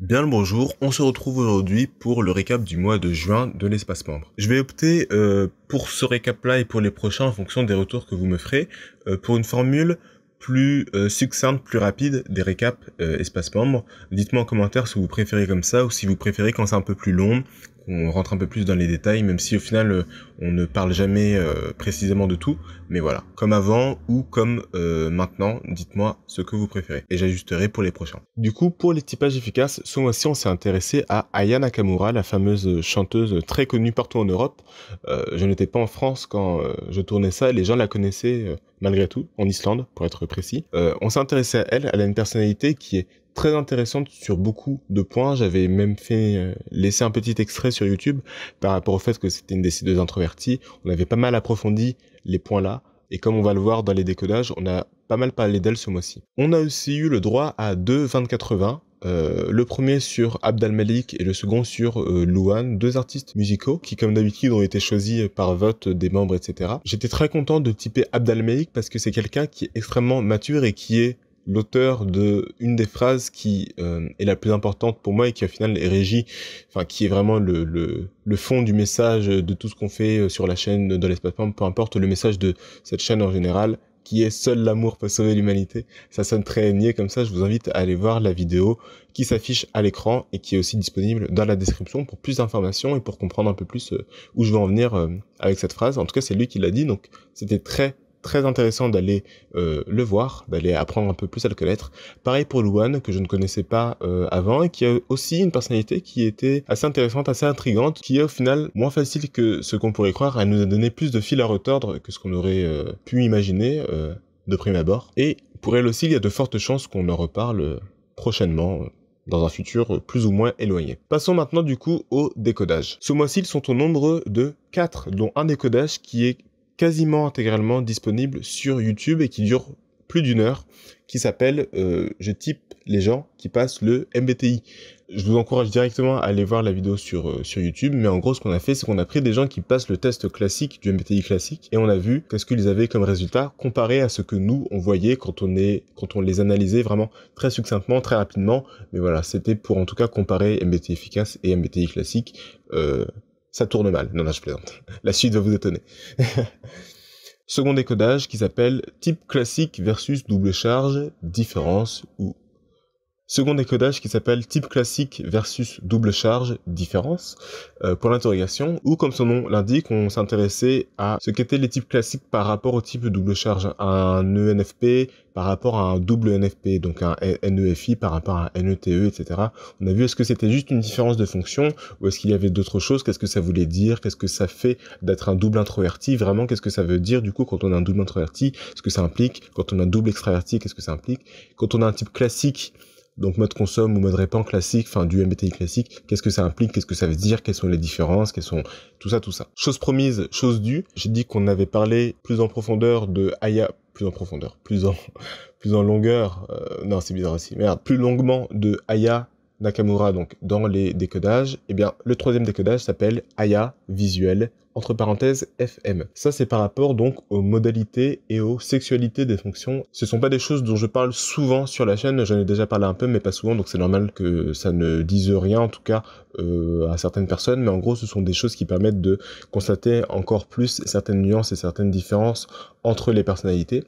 Bien le bonjour, on se retrouve aujourd'hui pour le récap du mois de juin de l'espace membre. Je vais opter euh, pour ce récap-là et pour les prochains en fonction des retours que vous me ferez euh, pour une formule plus euh, succincte, plus rapide des récaps espace membre. Dites-moi en commentaire si vous préférez comme ça ou si vous préférez quand c'est un peu plus long, on rentre un peu plus dans les détails, même si au final euh, on ne parle jamais euh, précisément de tout. Mais voilà, comme avant ou comme euh, maintenant, dites-moi ce que vous préférez et j'ajusterai pour les prochains. Du coup, pour les typages efficaces, ce mois-ci on s'est intéressé à Aya Nakamura, la fameuse chanteuse très connue partout en Europe. je n'étais pas en France quand je tournais ça, les gens la connaissaient malgré tout, en Islande pour être précis. on s'est intéressé à elle, elle a une personnalité qui est très intéressante sur beaucoup de points. J'avais même fait euh, laisser un petit extrait sur YouTube par rapport au fait que c'était une des deux introverties. On avait pas mal approfondi les points là. Et comme on va le voir dans les décodages, on a pas mal parlé d'elle ce mois-ci. On a aussi eu le droit à deux 20-80, euh, le premier sur Abd malik et le second sur euh, Louane, deux artistes musicaux qui, comme d'habitude, ont été choisis par vote des membres, etc. J'étais très content de typer Abd parce que c'est quelqu'un qui est extrêmement mature et qui est l'auteur de une des phrases qui euh, est la plus importante pour moi et qui au final est régie, enfin qui est vraiment le, le, fond du message de tout ce qu'on fait euh, sur la chaîne, dans l'espace peu importe le message de cette chaîne en général, qui est Seul l'amour peut sauver l'humanité. Ça sonne très niais comme ça, je vous invite à aller voir la vidéo qui s'affiche à l'écran et qui est aussi disponible dans la description pour plus d'informations et pour comprendre un peu plus euh, où je veux en venir avec cette phrase. En tout cas, c'est lui qui l'a dit, donc c'était très très intéressant d'aller euh, le voir, d'aller apprendre un peu plus à le connaître. Pareil pour Luan, que je ne connaissais pas euh, avant, et qui a aussi une personnalité qui était assez intéressante, assez intrigante, qui est au final moins facile que ce qu'on pourrait croire. Elle nous a donné plus de fil à retordre que ce qu'on aurait euh, pu imaginer de prime abord. Et pour elle aussi, il y a de fortes chances qu'on en reparle prochainement dans un futur plus ou moins éloigné. Passons maintenant du coup au décodage. Ce mois-ci, ils sont au nombre de 4, dont un décodage qui est quasiment intégralement disponible sur YouTube et qui dure plus d'une heure, qui s'appelle euh, Je type les gens qui passent le MBTI. Je vous encourage directement à aller voir la vidéo sur, euh, sur YouTube, mais en gros ce qu'on a fait, c'est qu'on a pris des gens qui passent le test classique du MBTI classique, et on a vu qu'est-ce qu'ils avaient comme résultat comparé à ce que nous, on voyait quand on, est, quand on les analysait vraiment très succinctement, très rapidement. Mais voilà, c'était pour en tout cas comparer MBTI efficace et MBTI classique. Euh, ça tourne mal. Non, là je plaisante. La suite va vous étonner. Second décodage qui s'appelle type classique versus double charge, différence ou Second décodage qui s'appelle type classique versus double charge différence euh, pour l'interrogation, où comme son nom l'indique, on s'intéressait à ce qu'étaient les types classiques par rapport au type double charge, un ENFP par rapport à un double NFP, donc un NEFI par rapport à un NETE, etc. On a vu est-ce que c'était juste une différence de fonction ou est-ce qu'il y avait d'autres choses, qu'est-ce que ça voulait dire, qu'est-ce que ça fait d'être un double introverti, vraiment qu'est-ce que ça veut dire du coup quand on a un double introverti, ce que ça implique, quand on a un double extraverti, qu'est-ce que ça implique, quand on a un type classique, donc mode consomme ou mode répand classique, enfin du MBTI classique, qu'est-ce que ça implique, qu'est-ce que ça veut dire, quelles sont les différences, quelles sont tout ça, tout ça. Chose promise, chose due, j'ai dit qu'on avait parlé plus en profondeur de Aya, plus en profondeur, plus en, plus en longueur, euh, non c'est bizarre aussi, merde, plus longuement de Aya Nakamura donc dans les décodages, eh bien le troisième décodage s'appelle Aya Visuel entre parenthèses FM. Ça c'est par rapport donc aux modalités et aux sexualités des fonctions. Ce sont pas des choses dont je parle souvent sur la chaîne, j'en ai déjà parlé un peu mais pas souvent donc c'est normal que ça ne dise rien en tout cas euh, à certaines personnes mais en gros ce sont des choses qui permettent de constater encore plus certaines nuances et certaines différences entre les personnalités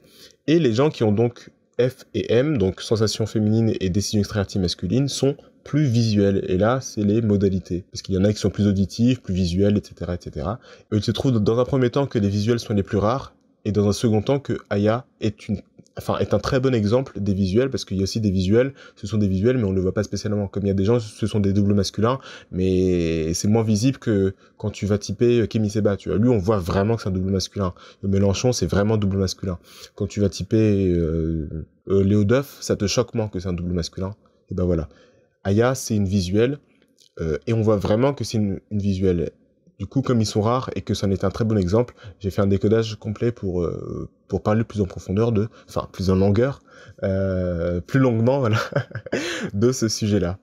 et les gens qui ont donc F et M, donc sensation féminine et décision extravertie masculine, sont plus visuel. Et là, c'est les modalités. Parce qu'il y en a qui sont plus auditifs, plus visuels, etc., etc. il se trouve dans un premier temps que les visuels sont les plus rares, et dans un second temps que Aya est une enfin est un très bon exemple des visuels parce qu'il y a aussi des visuels ce sont des visuels mais on ne le voit pas spécialement comme il y a des gens ce sont des doubles masculins mais c'est moins visible que quand tu vas typer euh, Kimi Seba tu vois lui on voit vraiment que c'est un double masculin le Mélenchon c'est vraiment double masculin quand tu vas typer euh, euh, Léo Duff ça te choque moins que c'est un double masculin et ben voilà Aya, c'est une visuelle, euh, et on voit vraiment que c'est une, visuelle. Du coup, comme ils sont rares et que c'en est un très bon exemple, j'ai fait un décodage complet pour, euh, pour parler plus en profondeur de, enfin, plus en longueur, euh, plus longuement, voilà, de ce sujet-là.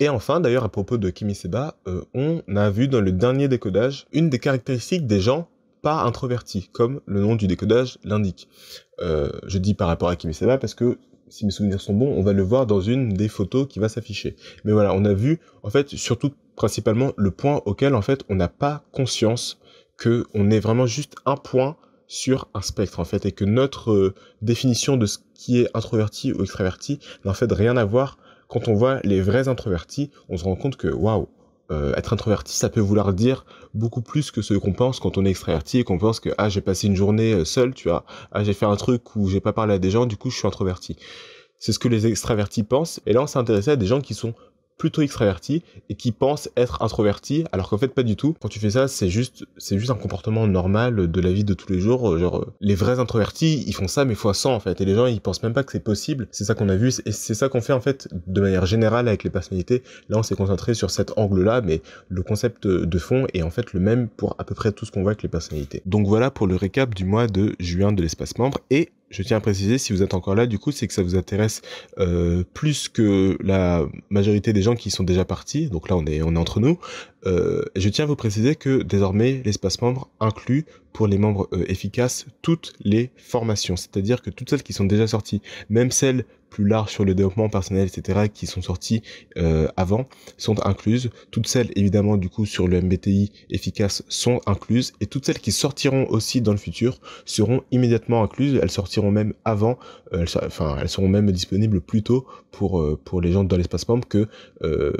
Et enfin, d'ailleurs, à propos de Kimi Seba, on a vu dans le dernier décodage une des caractéristiques des gens pas introvertis, comme le nom du décodage l'indique. je dis par rapport à Kimi Seba parce que si mes souvenirs sont bons, on va le voir dans une des photos qui va s'afficher. Mais voilà, on a vu, en fait, surtout principalement le point auquel, en fait, on n'a pas conscience que on est vraiment juste un point sur un spectre, en fait, et que notre euh, définition de ce qui est introverti ou extraverti n'a en fait rien à voir. Quand on voit les vrais introvertis, on se rend compte que, waouh, euh, être introverti, ça peut vouloir dire beaucoup plus que ce qu'on pense quand on est extraverti et qu'on pense que ah j'ai passé une journée euh, seul, tu vois, ah j'ai fait un truc où j'ai pas parlé à des gens, du coup je suis introverti. C'est ce que les extravertis pensent. Et là on s'est intéressé à des gens qui sont plutôt extraverti et qui pensent être introverti alors qu'en fait pas du tout. Quand tu fais ça, c'est juste c'est juste un comportement normal de la vie de tous les jours. Euh, genre euh, les vrais introvertis, ils font ça mais fois 100 en fait et les gens ils pensent même pas que c'est possible. C'est ça qu'on a vu et c'est ça qu'on fait en fait de manière générale avec les personnalités. Là, on s'est concentré sur cet angle-là mais le concept de fond est en fait le même pour à peu près tout ce qu'on voit avec les personnalités. Donc voilà pour le récap du mois de juin de l'espace membre et je tiens à préciser, si vous êtes encore là, du coup, c'est que ça vous intéresse euh, plus que la majorité des gens qui sont déjà partis. Donc là, on est, on est entre nous. Euh, je tiens à vous préciser que désormais, l'espace membre inclut pour les membres euh, efficaces toutes les formations, c'est-à-dire que toutes celles qui sont déjà sorties, même celles plus larges sur le développement personnel, etc., qui sont sorties euh, avant, sont incluses. Toutes celles, évidemment, du coup, sur le MBTI efficace sont incluses. Et toutes celles qui sortiront aussi dans le futur seront immédiatement incluses. Elles sortiront même avant, euh, elles, enfin, elles seront même disponibles plus tôt pour, euh, pour les gens dans l'espace membre que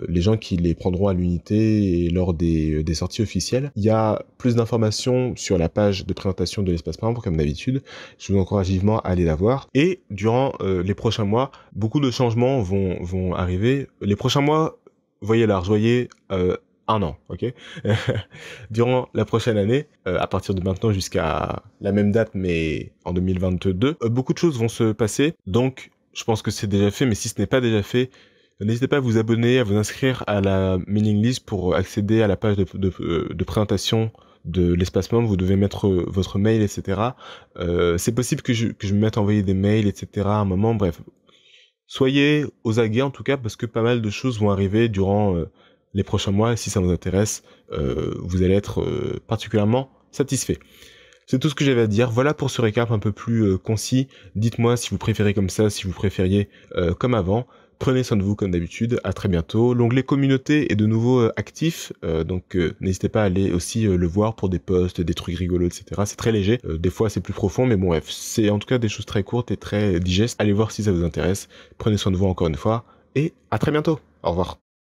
les gens qui les prendront à l'unité et lors des, des sorties officielles. Il y a plus d'informations sur la page de présentation de l'espace membre, comme d'habitude. Je vous encourage vivement à aller la voir. Et durant les prochains mois, beaucoup de changements vont, vont arriver. Les prochains mois, voyez la voyez euh, un an, ok Durant la prochaine année, euh, à partir de maintenant jusqu'à la même date, mais en 2022, euh, beaucoup de choses vont se passer. Donc, je pense que c'est déjà fait, mais si ce n'est pas déjà fait, N'hésitez pas à vous abonner, à vous inscrire à la mailing list pour accéder à la page de, présentation de l'espace membre, vous devez mettre votre mail, etc. c'est possible que je, que je me mette à envoyer des mails, etc. à un moment, bref, soyez aux aguets en tout cas parce que pas mal de choses vont arriver durant euh, les prochains mois. Si ça vous intéresse, euh, vous allez être euh, particulièrement satisfait. C'est tout ce que j'avais à dire. Voilà pour ce récap un peu plus concis. Dites-moi si vous préférez comme ça, si vous préfériez comme avant. Prenez soin de vous comme d'habitude, à très bientôt. L'onglet communauté est de nouveau euh, actif, euh, donc euh, n'hésitez pas à aller aussi le voir pour des posts, des trucs rigolos, etc. C'est très léger, des fois c'est plus profond, mais bon bref, c'est en tout cas des choses très courtes et très digestes. Allez voir si ça vous intéresse. Prenez soin de vous encore une fois, et à très bientôt. Au revoir.